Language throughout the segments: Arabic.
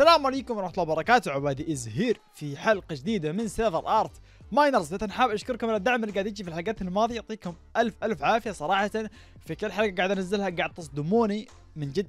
السلام عليكم ورحمة الله وبركاته عبادي از هير في حلقة جديدة من سيرفر ارت ماينرز حاب اشكركم على الدعم اللي قاعد يجي في الحلقات الماضية يعطيكم الف الف عافية صراحة في كل حلقة قاعد انزلها قاعد تصدموني من جد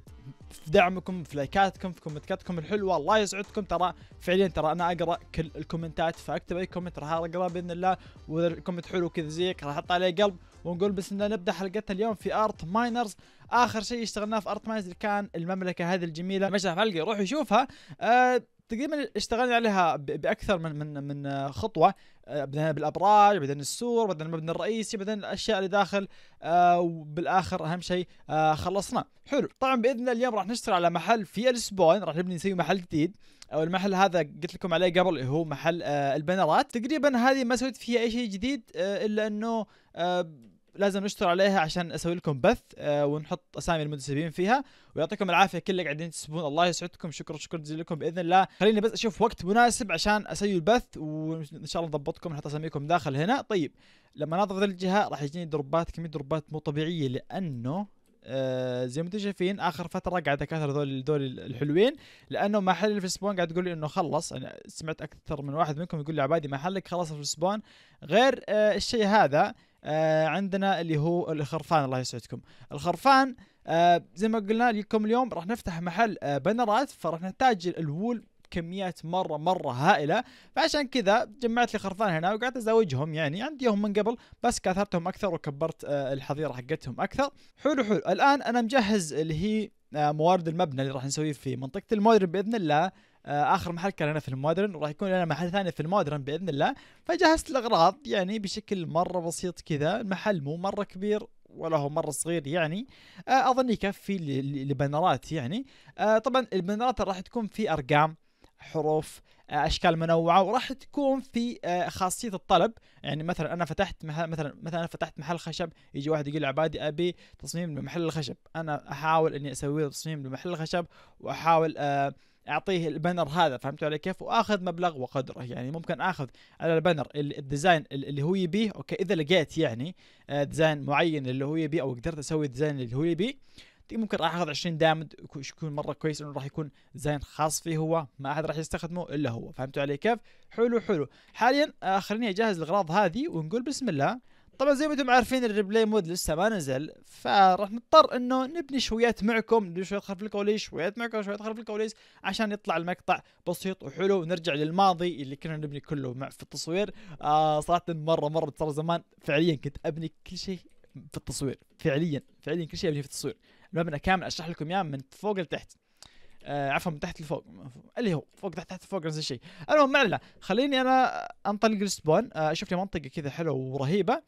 في دعمكم في لايكاتكم في كومنتاتكم الحلوة الله يسعدكم ترى فعليا ترى انا اقرا كل الكومنتات فاكتب اي كومنت راح اقرا باذن الله واذا الكومنت حلو كذا زيك راح احط عليه قلب ونقول بس ان نبدا حلقتنا اليوم في ارت ماينرز اخر شيء اشتغلناه في ارت مايزر كان المملكه هذه الجميله مشرف حلقه روح يشوفها آه، تقريبا اشتغلنا عليها باكثر من من من خطوه آه، بدنا بالابراج بعدين السور بعدين المبنى الرئيسي بعدين الاشياء اللي داخل آه، وبالاخر اهم شيء خلصنا حلو طبعا باذن الله اليوم راح نشتغل على محل في السبون راح نبني نسوي محل جديد او المحل هذا قلت لكم عليه قبل هو محل البنرات تقريبا هذه ما سويت فيها اي شيء جديد الا انه لازم نشتر عليها عشان اسوي لكم بث آه، ونحط اسامي المنتسبين فيها ويعطيكم العافيه كل اللي قاعدين تسبون الله يسعدكم شكرا شكرا جزيلا لكم باذن الله خليني بس اشوف وقت مناسب عشان اسوي البث وان شاء الله نضبطكم نحط اساميكم داخل هنا طيب لما ناظر ذا الجهه راح يجيني دروبات كميه دروبات مو طبيعيه لانه آه زي ما انتم شايفين اخر فتره قاعد اكثر ذول ذول الحلوين لانه محل في السبون قاعد تقول لي انه خلص انا سمعت اكثر من واحد منكم يقول لي عبادي محلك خلص في السبون غير آه الشيء هذا آه عندنا اللي هو الخرفان الله يسعدكم الخرفان آه زي ما قلنا لكم اليوم راح نفتح محل آه بنرات فراح نحتاج الوول كميات مره مره هائله فعشان كذا جمعت لي خرفان هنا وقعدت ازاوجهم يعني عنديهم من قبل بس كثرتهم اكثر وكبرت آه، الحظيره حقتهم اكثر حلو حلو الان انا مجهز اللي هي آه، موارد المبنى اللي راح نسويه في منطقه المودرن باذن الله آه، اخر محل كان انا في المودرن وراح يكون لنا محل ثاني في المودرن باذن الله فجهزت الاغراض يعني بشكل مره بسيط كذا المحل مو مره كبير ولا هو مره صغير يعني آه، اظن يكفي لبنرات يعني آه، طبعا البنرات راح تكون في ارقام حروف اشكال منوعه وراح تكون في خاصيه الطلب يعني مثلا انا فتحت محل مثلا مثلا انا فتحت محل خشب يجي واحد يقول عبادي ابي تصميم لمحل الخشب انا احاول اني اسوي تصميم لمحل الخشب واحاول اعطيه البنر هذا فهمتوا علي كيف واخذ مبلغ وقدره يعني ممكن اخذ على البنر الديزاين اللي هو يبيه اوكي اذا لقيت يعني آه، ديزاين معين اللي هو يبيه او قدرت اسوي ديزاين اللي هو يبيه ممكن راح اخذ 20 دامد يكون مره كويس انه راح يكون ديزاين خاص فيه هو ما احد راح يستخدمه الا هو فهمتوا علي كيف حلو حلو حاليا آه، خليني اجهز الاغراض هذه ونقول بسم الله طبعا زي ما انتم عارفين الريبلاي مود لسه ما نزل فراح نضطر انه نبني شويات معكم نبني شويات خلف الكواليس شويات معكم شويات خلف الكواليس عشان يطلع المقطع بسيط وحلو ونرجع للماضي اللي كنا نبني كله مع في التصوير آه صراحه مره مره صار زمان فعليا كنت ابني كل شيء في التصوير فعليا فعليا كل شيء ابني في التصوير المبنى كامل اشرح لكم اياه من فوق لتحت آه عفوا من تحت لفوق اللي هو فوق تحت تحت فوق نفس الشيء المهم ما خليني انا انطلق السبون آه اشوف لي منطقه كذا حلوه ورهيبه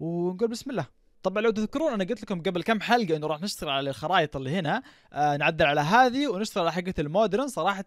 ونقول بسم الله طبعا لو تذكرون انا قلت لكم قبل كم حلقه انه راح نشتغل على الخرائط اللي هنا آه نعدل على هذه ونشتغل على حقه المودرن صراحه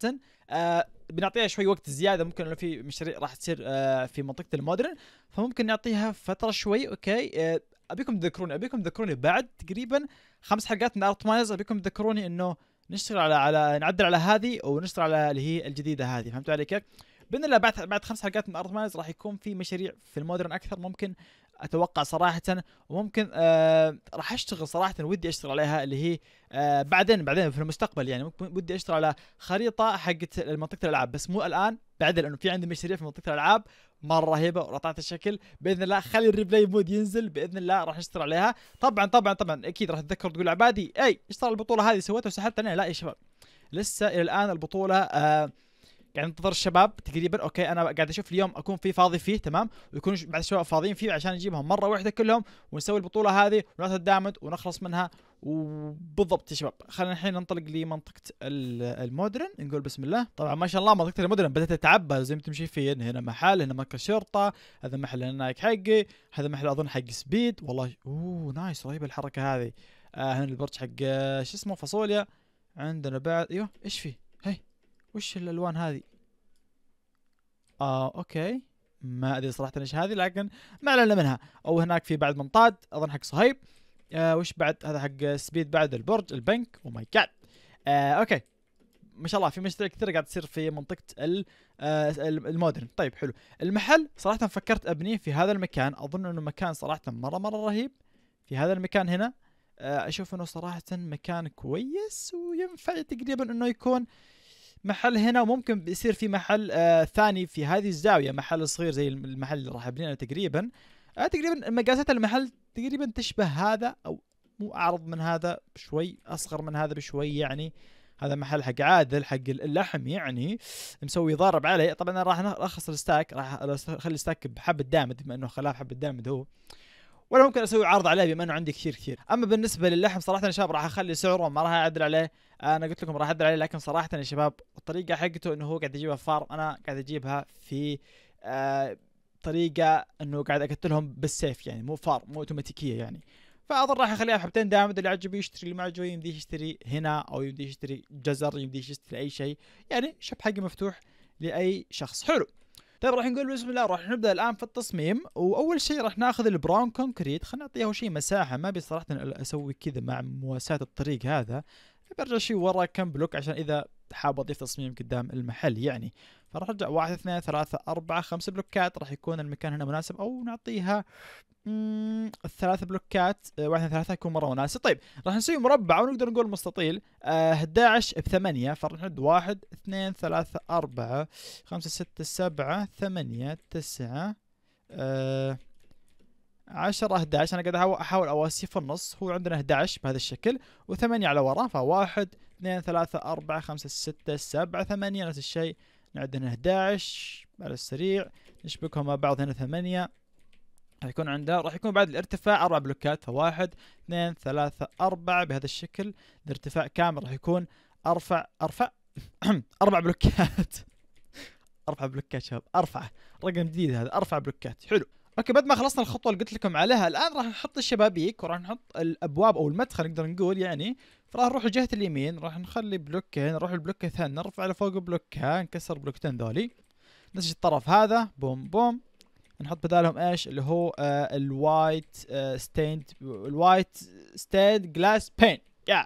آه بنعطيها شوي وقت زياده ممكن لو في مشاريع راح تصير آه في منطقه المودرن فممكن نعطيها فتره شوي اوكي آه ابيكم تذكروني ابيكم تذكروني بعد تقريبا خمس حلقات من ارت مايلز ابيكم تذكروني انه نشتغل على على نعدل على هذه ونشتغل على اللي هي الجديده هذه فهمتوا علي كيف؟ باذن الله بعد بعد خمس حلقات من ارت مايلز راح يكون في مشاريع في المودرن اكثر ممكن اتوقع صراحه وممكن آه راح اشتغل صراحه ودي اشتغل عليها اللي هي آه بعدين بعدين في المستقبل يعني ممكن ودي اشتغل على خريطه حقت منطقه الالعاب بس مو الان بعد لانه في عندي مشاريع في منطقه الالعاب مره رهيبه وقطعت الشكل باذن الله خلي الريبلاي مود ينزل باذن الله راح اشتغل عليها طبعا طبعا طبعا اكيد راح تتذكر تقول عبادي اي اشتغل البطوله هذه سويتها وسحبت عليها لا يا شباب لسه الى الان البطوله آه قاعد يعني انتظر الشباب تقريبا اوكي انا قاعد اشوف اليوم اكون فيه فاضي فيه تمام ويكون بعد الشباب فاضيين فيه عشان نجيبهم مره واحده كلهم ونسوي البطوله هذه ونعطي الدامت ونخلص منها وبالضبط يا شباب خلينا الحين ننطلق لمنطقه المودرن نقول بسم الله طبعا ما شاء الله منطقه المودرن بدات تتعبى زي ما تمشي فيه هنا محل هنا مركز شرطه هذا محل النايك حقي هذا محل اظن حق سبيد والله اوه نايس رهيبه الحركه هذه آه هنا البرج حق آه، شو اسمه فاصوليا عندنا بعد ايوه ايش فيه هي وش الالوان هذه آه اوكي ما ادري صراحه ايش هذه لكن ما علينا منها او هناك في بعد منطاد اظن حق صهيب آه وش بعد هذا حق سبيد بعد البرج البنك او ماي جاد اوكي ما شاء الله في مشاريع كثيره قاعد تصير في منطقه آه، المودرن طيب حلو المحل صراحه فكرت ابنيه في هذا المكان اظن انه مكان صراحه مره مره رهيب في هذا المكان هنا آه، اشوف انه صراحه مكان كويس وينفع تقريبا انه يكون آه محل هنا وممكن بيصير في محل آه ثاني في هذه الزاويه محل صغير زي المحل اللي راح ابنيه تقريبا آه تقريبا مقاسات المحل تقريبا تشبه هذا او مو اعرض من هذا بشوي اصغر من هذا بشوي يعني هذا محل حق عادل حق اللحم يعني مسوي ضارب عليه طبعا انا راح نرخص الستاك راح اخلي الستاك بحبه دامد بما انه خلاف حبه دامد هو ولا ممكن اسوي عرض عليه بما انه عندي كثير كثير اما بالنسبه للحم صراحه يا شباب راح اخلي سعره ما راح اعدل عليه انا قلت لكم راح اعدل عليه لكن صراحه يا شباب الطريقه حقته انه هو قاعد يجيبها فار فارم انا قاعد اجيبها في آه طريقه انه قاعد اقتلهم بالسيف يعني مو فارم مو اوتوماتيكيه يعني فاظن راح اخليها بحبتين دائما اللي عجبه يشتري اللي ما عجبه يمديه يشتري هنا او يمديه يشتري جزر يمديه يشتري اي شيء يعني شب حقي مفتوح لاي شخص حلو طيب راح نقول بسم الله راح نبدا الان في التصميم واول شيء راح ناخذ البراون كونكريت خلينا نعطيه شيء مساحه ما ابي صراحه اسوي كذا مع مواساه الطريق هذا برجع شيء ورا كم بلوك عشان اذا حاب اضيف تصميم قدام المحل يعني فراح ارجع واحد اثنين ثلاثة أربعة خمسة بلوكات راح يكون المكان هنا مناسب أو نعطيها الثلاث بلوكات آه، واحد اثنين ثلاثة يكون مرة مناسب طيب راح نسوي مربع ونقدر نقول مستطيل آه 11 بثمانية فراح نحد واحد اثنين ثلاثة أربعة خمسة ستة سبعة ثمانية تسعة آه 10 11 انا قاعد احاول أواسي في النص هو عندنا 11 بهذا الشكل وثمانية على ورا فواحد اثنين ثلاثة أربعة خمسة ستة سبعة ثمانية نفس الشيء نعد هنا 11 على السريع نشبكهم مع بعض هنا 8 راح يكون عندنا راح يكون بعد الارتفاع اربع بلوكات فواحد اثنين ثلاثة أربعة بهذا الشكل الارتفاع كامل راح يكون ارفع ارفع اربع بلوكات ارفع بلوكات شباب ارفع رقم جديد هذا ارفع بلوكات حلو اوكي بعد ما خلصنا الخطوه اللي قلت لكم عليها الان راح نحط الشبابيك وراح نحط الابواب او المدخل نقدر نقول يعني فراح نروح لجهة اليمين راح نخلي بلوكين نروح البلوك الثاني نرفع لفوق بلوك ها نكسر بلوكتين ذولي نسج الطرف هذا بوم بوم نحط بدالهم ايش اللي هو الوايت ستيند الوايت ستيند جلاس بين يا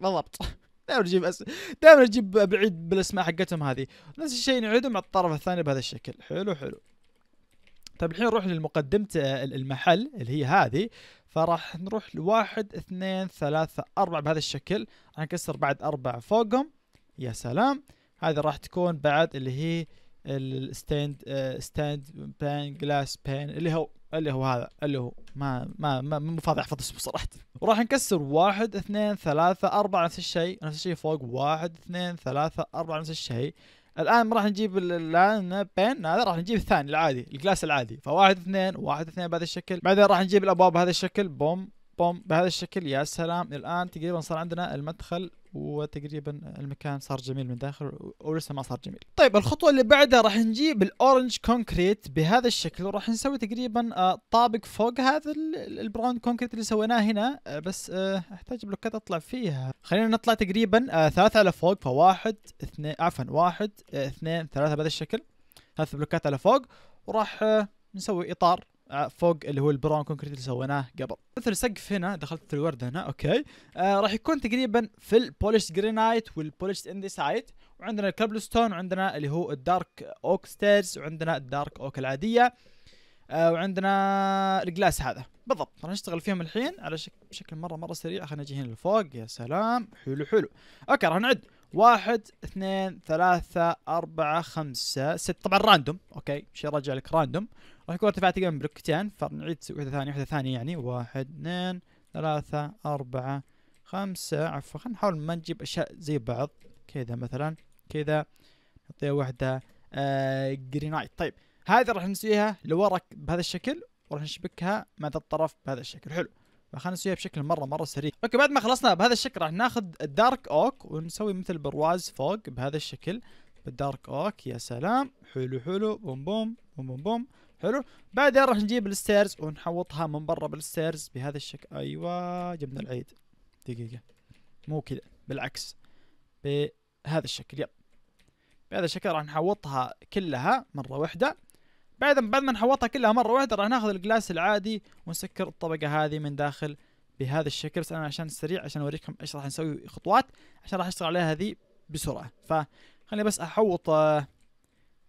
بالضبط دائما نجيب أس... دائما نجيب بعيد بالاسماء حقتهم هذه نفس الشيء نعيدهم على الطرف الثاني بهذا الشكل حلو حلو طيب الحين نروح للمقدمة آه، المحل اللي هي هذه فراح نروح لواحد اثنين ثلاثة أربعة بهذا الشكل راح نكسر بعد أربعة فوقهم يا سلام هذه راح تكون بعد اللي هي الستاند ستاند بان جلاس بان اللي هو اللي هو هذا اللي هو ما ما ما مو فاضي احفظ اسمه صراحه وراح نكسر واحد اثنين ثلاثة أربعة نفس الشيء نفس الشيء فوق واحد اثنين ثلاثة أربعة نفس الشيء الان راح نجيب الان بين هذا راح نجيب الثاني العادي الكلاس العادي فواحد اثنين واحد اثنين بهذا الشكل بعدين راح نجيب الابواب بهذا الشكل بوم بوم بهذا الشكل يا سلام الان تقريبا صار عندنا المدخل وتقريبا المكان صار جميل من داخل ولسه ما صار جميل طيب الخطوه اللي بعدها راح نجيب الاورنج كونكريت بهذا الشكل وراح نسوي تقريبا آه، طابق فوق هذا البراون كونكريت اللي سويناه هنا آه، بس آه، احتاج بلوكات اطلع فيها خلينا نطلع تقريبا ثلاثة على فوق فواحد اثنين عفوا واحد اثنين ثلاثة بهذا الشكل ثلاث بلوكات على فوق وراح نسوي اطار آه، فوق اللي هو البراون كونكريت اللي سويناه قبل مثل السقف هنا دخلت في الورد هنا اوكي آه راح يكون تقريبا في البولش جرينايت والبولش انديسايت وعندنا ستون وعندنا اللي هو الدارك اوك ستيرز وعندنا الدارك اوك العاديه آه وعندنا الجلاس هذا بالضبط راح نشتغل فيهم الحين على شك... بشكل مره مره سريع خلينا نجي هنا لفوق يا سلام حلو حلو اوكي راح نعد واحد اثنين ثلاثة أربعة خمسة ست طبعا راندوم اوكي شيء راجع لك راندوم راح يكون ارتفاع تقريبا بلوكتين فنعيد وحدة ثانية وحدة ثانية يعني واحد اثنين ثلاثة أربعة خمسة عفوا خلينا نحاول ما نجيب أشياء زي بعض كذا مثلا كذا نعطيها وحدة آه جرينايت طيب هذه راح نسويها لورا بهذا الشكل وراح نشبكها مع الطرف بهذا الشكل حلو خلينا نسويها بشكل مره مره سريع اوكي بعد ما خلصنا بهذا الشكل راح ناخذ الدارك اوك ونسوي مثل برواز فوق بهذا الشكل بالدارك اوك يا سلام حلو حلو بوم بوم بوم بوم, بوم. حلو بعدين راح نجيب الستيرز ونحوطها من برا بالستيرز بهذا الشكل ايوه جبنا العيد دقيقه مو كذا بالعكس بهذا الشكل يب بهذا الشكل راح نحوطها كلها مره واحده بعد بعد ما نحوطها كلها مره واحده راح ناخذ الجلاس العادي ونسكر الطبقه هذه من داخل بهذا الشكل بس انا عشان سريع عشان اوريكم ايش راح نسوي خطوات عشان راح اشتغل عليها هذه بسرعه فخليني بس احوط آه،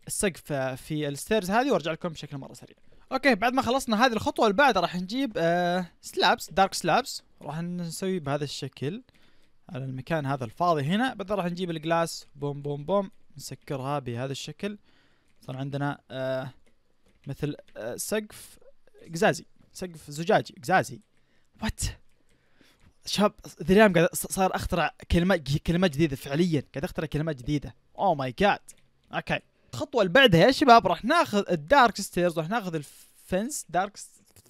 السقف آه، في الستيرز هذه وارجع لكم بشكل مره سريع اوكي بعد ما خلصنا هذه الخطوه اللي بعدها راح نجيب سلابس دارك سلابس راح نسوي بهذا الشكل على المكان هذا الفاضي هنا بعدها راح نجيب الجلاس بوم بوم بوم نسكرها بهذا الشكل صار عندنا آه مثل آه، سقف قزازي سقف زجاجي قزازي وات شاب ذي قاعد صار اخترع كلمات كلمات جديده فعليا قاعد اخترع كلمات جديده او ماي جاد اوكي الخطوه اللي بعدها يا شباب راح ناخذ الدارك ستيرز راح ناخذ الفنس دارك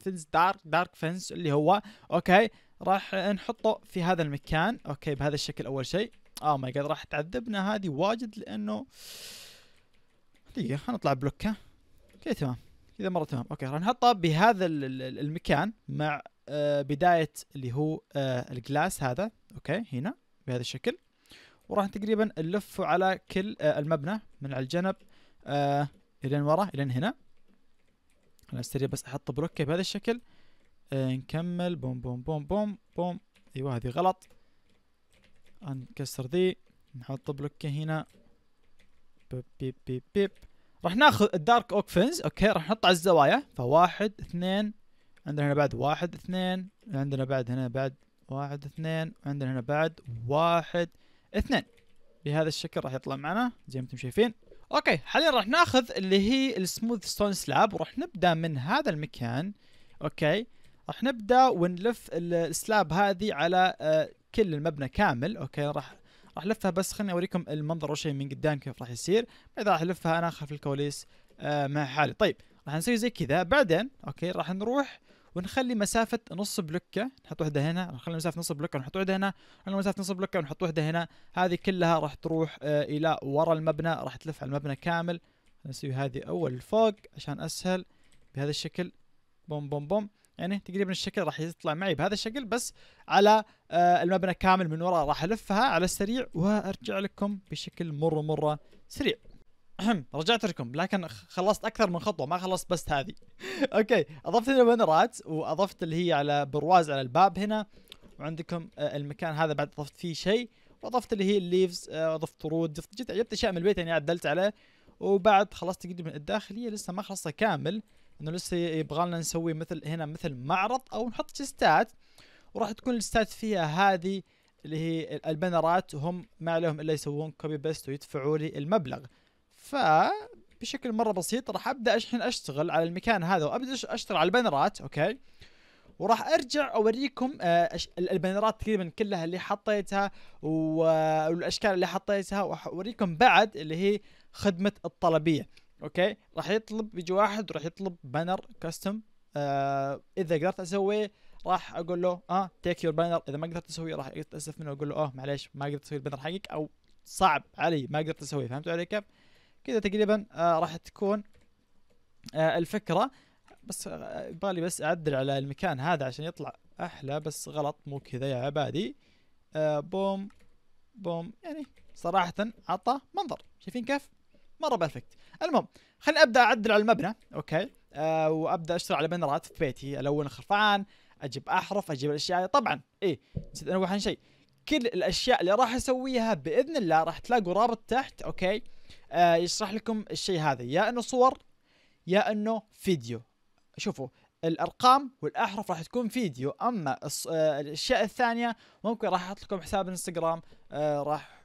فنس دارك دارك فنس اللي هو اوكي راح نحطه في هذا المكان اوكي بهذا الشكل اول شيء او ماي جاد راح تعذبنا هذه واجد لانه دقيقه خلينا نطلع بلوكه اوكي تمام اذا مره تمام اوكي راح نحطها بهذا المكان مع آه، بدايه اللي هو آه، الجلاس هذا اوكي هنا بهذا الشكل وراح تقريبا نلفه على كل آه، المبنى من على الجنب الى ورا الى هنا انا استري بس احط بروكه بهذا الشكل نكمل بوم بوم بوم بوم بوم ايوه هذه غلط نكسر ذي نحط بلوكه هنا بيب بيب بيب بيب راح ناخذ الدارك اوكفنز اوكي راح نحط على الزوايا فواحد اثنين عندنا هنا بعد واحد اثنين عندنا بعد هنا بعد واحد اثنين عندنا هنا بعد واحد اثنين بهذا الشكل راح يطلع معنا زي ما انتم شايفين اوكي حاليا راح ناخذ اللي هي السموث ستون سلاب وراح نبدا من هذا المكان اوكي راح نبدا ونلف السلاب هذه على آه، كل المبنى كامل اوكي راح راح لفها بس خليني اوريكم المنظر اول شيء من قدام كيف راح يصير بعدها راح لفها انا خلف الكواليس آه، مع حالي طيب راح نسوي زي كذا بعدين اوكي راح نروح ونخلي مسافة نص بلوكة نحط واحدة هنا نخلي مسافة نص بلوكة ونحط واحدة هنا نخلي مسافة نص بلوكة ونحط واحدة هنا هذه كلها راح تروح آه، إلى ورا المبنى راح تلف على المبنى كامل نسوي هذه أول فوق عشان أسهل بهذا الشكل بوم بوم بوم يعني تقريبا الشكل راح يطلع معي بهذا الشكل بس على آه، المبنى كامل من وراء راح الفها على السريع وارجع لكم بشكل مره مره سريع رجعت لكم لكن خلصت اكثر من خطوه ما خلصت بس هذه اوكي اضفت هنا بنرات واضفت اللي هي على برواز على الباب هنا وعندكم آه، المكان هذا بعد اضفت فيه شيء واضفت اللي هي الليفز آه، اضفت طرود جبت اشياء من البيت يعني عدلت عليه وبعد خلصت تقريبا الداخليه لسه ما خلصتها كامل انه لسه يبغى لنا نسوي مثل هنا مثل معرض او نحط ستات وراح تكون الستات فيها هذه اللي هي البنرات وهم ما عليهم الا يسوون كوبي بيست ويدفعوا لي المبلغ ف بشكل مره بسيط راح ابدا الحين اشتغل على المكان هذا وابدا اشتغل على البنرات اوكي وراح ارجع اوريكم آه، البنرات تقريبا كلها اللي حطيتها والاشكال اللي حطيتها واوريكم بعد اللي هي خدمه الطلبيه اوكي راح يطلب بيجي واحد راح يطلب بانر كاستم آه اذا قدرت اسويه راح اقول له اه تيك يور بانر اذا ما قدرت اسويه راح اتاسف منه اقول له اه معليش ما قدرت اسوي البانر حقك او صعب علي ما قدرت اسويه فهمت علي كيف؟ كذا تقريبا آه راح تكون آه الفكره بس آه، بالي بس اعدل على المكان هذا عشان يطلع احلى بس غلط مو كذا يا عبادي آه بوم بوم يعني صراحه عطى منظر شايفين كيف؟ مره بيرفكت المهم خليني ابدا اعدل على المبنى اوكي آه وابدا اشتغل على بنرات في بيتي الون الخرفان اجيب احرف اجيب الاشياء طبعا اي نسيت انوه عن شيء كل الاشياء اللي راح اسويها باذن الله راح تلاقوا رابط تحت اوكي آه يشرح لكم الشيء هذا يا انه صور يا انه فيديو شوفوا الارقام والاحرف راح تكون فيديو اما آه، الاشياء الثانيه ممكن راح احط لكم حساب انستغرام آه راح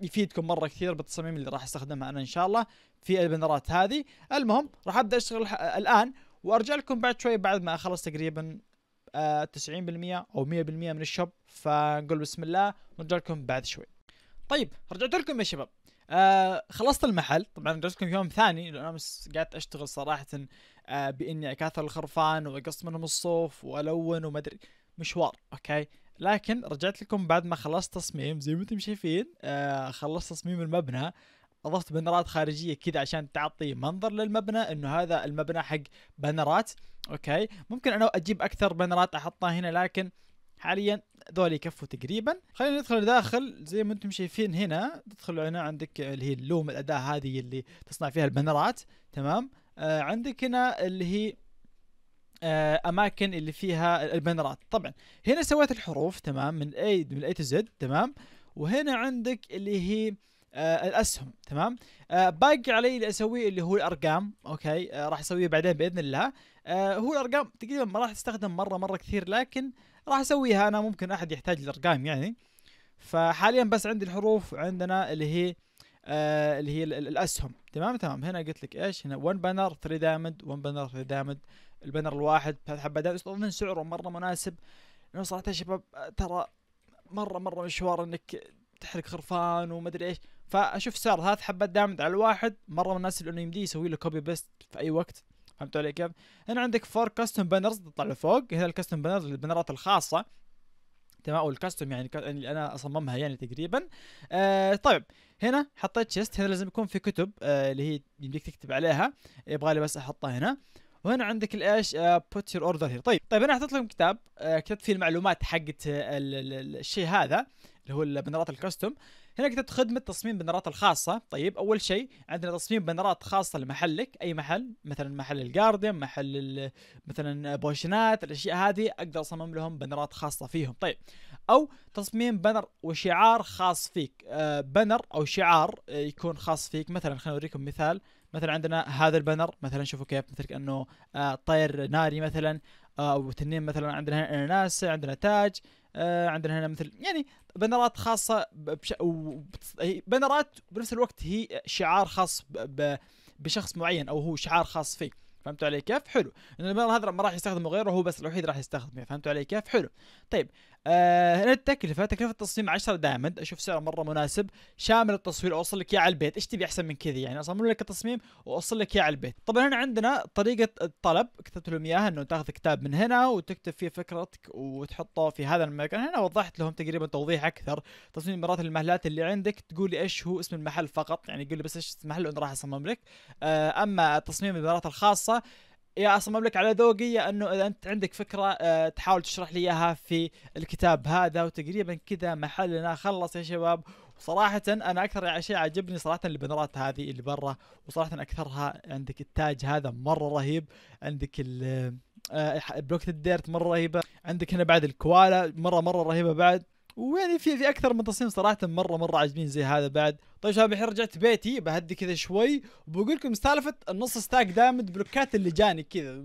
يفيدكم مره كثير بالتصاميم اللي راح استخدمها انا ان شاء الله في البنرات هذه المهم راح ابدا اشتغل الان وارجع لكم بعد شوي بعد ما اخلص تقريبا 90% آه، او 100% من الشوب فنقول بسم الله ونرجع لكم بعد شوي طيب رجعت لكم يا شباب آه خلصت المحل طبعا رجعت لكم يوم ثاني لان امس قعدت اشتغل صراحه آه باني اكاثر الخرفان واقص منهم الصوف والون وما ادري مشوار اوكي لكن رجعت لكم بعد ما خلصت تصميم زي ما انتم شايفين آه خلصت تصميم المبنى اضفت بنرات خارجيه كذا عشان تعطي منظر للمبنى انه هذا المبنى حق بنرات اوكي ممكن انا اجيب اكثر بنرات احطها هنا لكن حاليا ذول يكفوا تقريبا خلينا ندخل داخل زي ما انتم شايفين هنا تدخل هنا عندك اللي هي اللوم الاداه هذه اللي تصنع فيها البنرات تمام آه عندك هنا اللي هي آه، اماكن اللي فيها البنرات طبعا هنا سويت الحروف تمام من اي من اي تو زد تمام وهنا عندك اللي هي آه الاسهم تمام آه باقي علي اللي اسويه اللي هو الارقام اوكي آه راح اسويه بعدين باذن الله آه هو الارقام تقريبا ما راح تستخدم مره مره كثير لكن راح اسويها انا ممكن احد يحتاج الارقام يعني فحاليا بس عندي الحروف عندنا اللي هي آه، اللي هي الاسهم تمام تمام هنا قلت لك ايش هنا 1 بانر 3 دايموند 1 بانر 3 دايموند البانر الواحد ثلاث حبات اظن سعره مره مناسب لانه صراحه يا شباب آه، ترى مره مره مشوار انك تحرق خرفان ومدري ايش فاشوف سعر ثلاث حبات دامد على الواحد مره مناسب لانه يمديه يسوي له كوبي بيست في اي وقت فهمتوا علي كيف؟ هنا عندك فور كاستم بانرز تطلع لفوق هنا الكاستم بانرز البنرات الخاصه تمام او الكاستم يعني اللي يعني انا اصممها يعني تقريبا آه طيب هنا حطيت شيست هنا لازم يكون في كتب آه اللي هي يمديك تكتب عليها يبغى لي بس احطها هنا وهنا عندك الايش بوت يور اوردر هير طيب طيب انا حطيت لكم كتاب آه، كتبت فيه المعلومات حقت الشيء هذا اللي هو البنرات الكاستم هنا كتبت خدمة تصميم بنرات الخاصة طيب أول شيء عندنا تصميم بنرات خاصة لمحلك أي محل مثلا محل الجاردن محل مثلا بوشنات الأشياء هذه أقدر أصمم لهم بنرات خاصة فيهم طيب أو تصميم بنر وشعار خاص فيك آه بنر أو شعار آه، يكون خاص فيك مثلا خليني أوريكم مثال مثلا عندنا هذا البنر مثلا شوفوا كيف مثل كانه آه، طير ناري مثلا آه، او تنين مثلا عندنا هنا ناس عندنا تاج آه، عندنا هنا مثل يعني بنرات خاصه بش... بنرات بنفس الوقت هي شعار خاص ب... بشخص معين او هو شعار خاص فيه فهمتوا علي كيف؟ حلو، انه البنر هذا ما راح يستخدمه غيره هو بس الوحيد راح يستخدمه، فهمتوا علي كيف؟ حلو. طيب آه هنا التكلفة تكلفة التصميم 10 دايموند اشوف سعر مرة مناسب شامل التصوير اوصل لك اياه على البيت ايش تبي احسن من كذا يعني اصمم لك التصميم واوصل لك اياه على البيت طبعا هنا عندنا طريقة الطلب كتبت لهم اياها انه تاخذ كتاب من هنا وتكتب فيه فكرتك وتحطه في هذا المكان هنا وضحت لهم تقريبا توضيح اكثر تصميم مرات المحلات اللي عندك تقول لي ايش هو اسم المحل فقط يعني قول لي بس ايش المحل وانا راح اصمم لك آه اما تصميم المرات الخاصة يا اصمم لك على ذوقي يا انه اذا انت عندك فكره آه، تحاول تشرح لي اياها في الكتاب هذا وتقريبا كذا محلنا خلص يا شباب صراحة أنا أكثر شيء عجبني صراحة البنرات هذه اللي برا وصراحة أكثرها عندك التاج هذا مرة رهيب عندك ال بلوكة آه، آه، الديرت مرة رهيبة عندك هنا بعد الكوالا مرة مرة رهيبة بعد ويعني في في اكثر من تصميم صراحه مره مره عاجبين زي هذا بعد طيب شباب الحين رجعت بيتي بهدي كذا شوي وبقول لكم سالفه النص ستاك دامد بلوكات اللي جاني كذا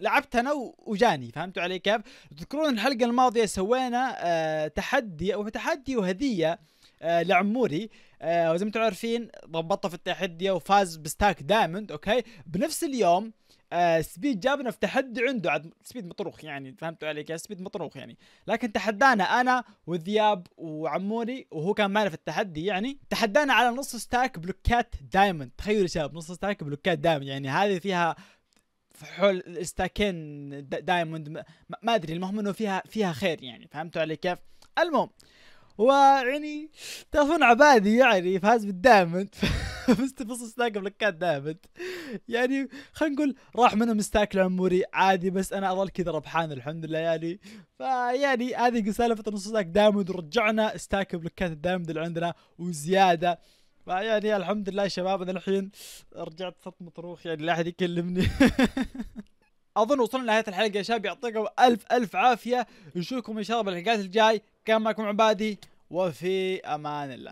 لعبت انا وجاني فهمتوا علي كيف؟ تذكرون الحلقه الماضيه سوينا أه تحدي او تحدي وهديه أه لعموري أه وزي ما انتم عارفين ضبطه في التحدي وفاز بستاك دايموند اوكي بنفس اليوم آه سبيد جابنا في تحدي عنده عاد سبيد مطروخ يعني فهمتوا عليك يا سبيد مطروخ يعني لكن تحدانا انا وذياب وعموري وهو كان معنا في التحدي يعني تحدانا على نص ستاك بلوكات دايموند تخيلوا شباب نص ستاك بلوكات دايموند يعني هذه فيها حول ستاكين دايموند ما ادري المهم انه فيها فيها خير يعني فهمتوا علي كيف؟ المهم ويعني تعرفون عبادي يعني فاز بالدايموند بنص ستاك بلوكات دايموند يعني خلينا نقول راح منهم ستاك العموري عادي بس انا اظل كذا ربحان الحمد لله يعني فيعني هذه سالفه نص ستاك دايموند ورجعنا ستاك بلوكات الدايموند اللي عندنا وزياده فيعني الحمد لله شباب انا الحين رجعت صرت مطروخ يعني لا احد يكلمني اظن وصلنا لنهايه الحلقه يا شباب يعطيكم الف الف عافيه نشوفكم ان شاء الله بالحلقات الجاي كان معكم عبادي وفي امان الله